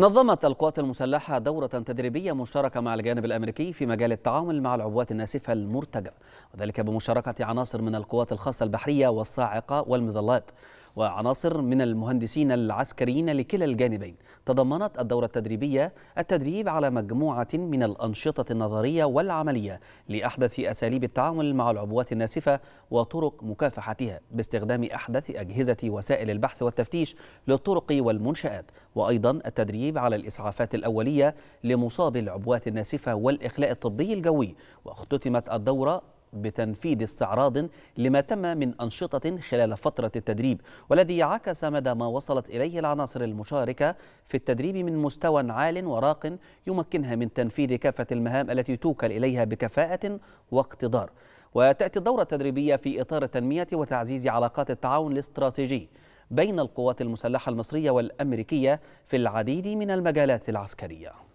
نظمت القوات المسلحة دورة تدريبية مشتركة مع الجانب الأمريكي في مجال التعامل مع العبوات الناسفة المرتجة وذلك بمشاركة عناصر من القوات الخاصة البحرية والصاعقة والمظلات وعناصر من المهندسين العسكريين لكلا الجانبين تضمنت الدورة التدريبية التدريب على مجموعة من الأنشطة النظرية والعملية لأحدث أساليب التعامل مع العبوات الناسفة وطرق مكافحتها باستخدام أحدث أجهزة وسائل البحث والتفتيش للطرق والمنشآت وأيضا التدريب على الإسعافات الأولية لمصاب العبوات الناسفة والإخلاء الطبي الجوي واختتمت الدورة بتنفيذ استعراض لما تم من أنشطة خلال فترة التدريب والذي عكس مدى ما وصلت إليه العناصر المشاركة في التدريب من مستوى عال وراق يمكنها من تنفيذ كافة المهام التي توكل إليها بكفاءة واقتدار وتأتي الدورة التدريبية في إطار التنمية وتعزيز علاقات التعاون الاستراتيجي بين القوات المسلحة المصرية والأمريكية في العديد من المجالات العسكرية